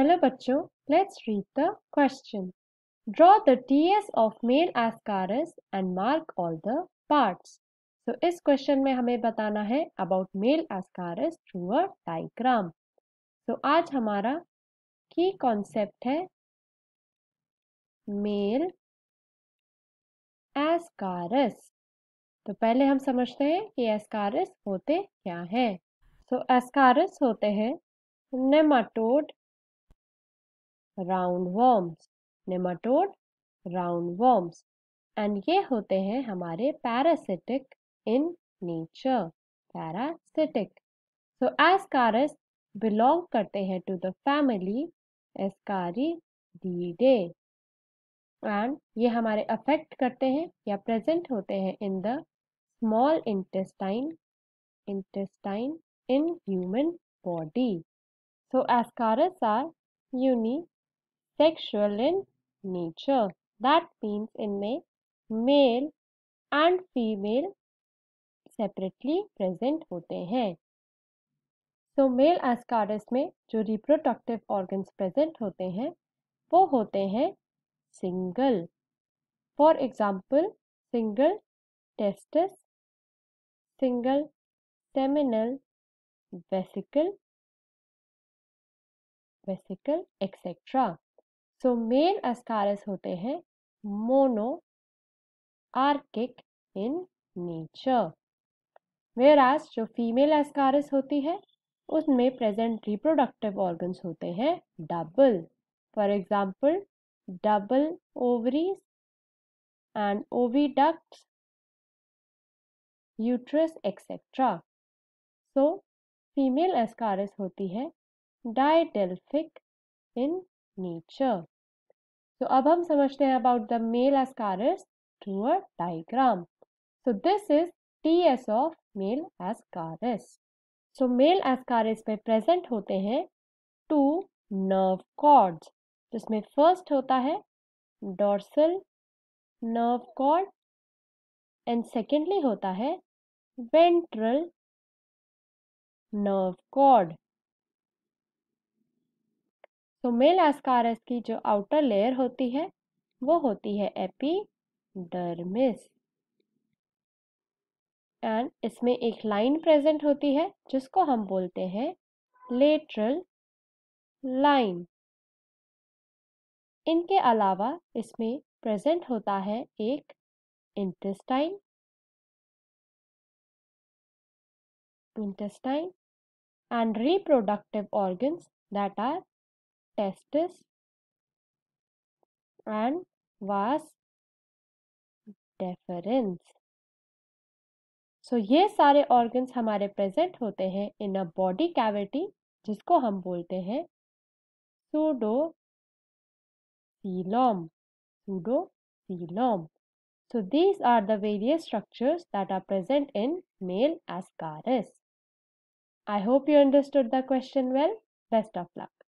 Hello बच्चों let's read the question draw the T S of male ascaris and mark all the parts तो इस क्वेश्चन में हमें बताना है about male ascaris through a diagram तो आज हमारा की कॉन्सेप्ट है मेल एस्कारस तो पहले हम समझते हैं कि एस्कारस होते क्या है सो so, एस्कारस होते हैं nematode round worms nematode worms and ये होते हैं हमारे parasitic in nature parasitic so ascaris belong करते हैं to the family ascaridae and ये हमारे अफेक्ट करते हैं या प्रेजेंट होते हैं in the small intestine intestine in human body so ascaris are unique sexual in nature. That means इनमें male and female separately present होते हैं सो मेल एस्कारस में जो रिप्रोडक्टिव ऑर्गन्स प्रेजेंट होते हैं वो होते हैं single for example single testis single seminal vesicle vesicle etcetera so male ascaris होते हैं मोनो आर्किक इन नेचर आज जो फीमेल अस्कारस होती है उसमें प्रेजेंट रिप्रोडक्टिव ऑर्गन्स होते हैं double for example double ovaries and oviducts uterus etcetera so female ascaris होती है डायडेल्फिक इन नेचर तो अब हम समझते हैं about the male ascaris to a diagram so this is T S of male ascaris so male ascaris पे present होते हैं टू नर्व कॉर्ड्स जिसमें फर्स्ट होता है dorsal nerve cord and secondly होता है वेंट्रल नर्व कॉर्ड तो male ascaris की जो आउटर लेयर होती है वो होती है एपिडर्मिस एंड इसमें एक लाइन प्रेजेंट होती है जिसको हम बोलते हैं लेटरल लाइन इनके अलावा इसमें प्रेजेंट होता है एक intestine intestine and reproductive organs that are testes and vas deferens. So so, ये सारे ऑर्गन्स हमारे प्रेजेंट होते हैं इन अ बॉडी कैविटी जिसको हम बोलते हैं pseudo coelom pseudocoelom so these are the various structures that are present in male ascaris i hope you understood the question well best of luck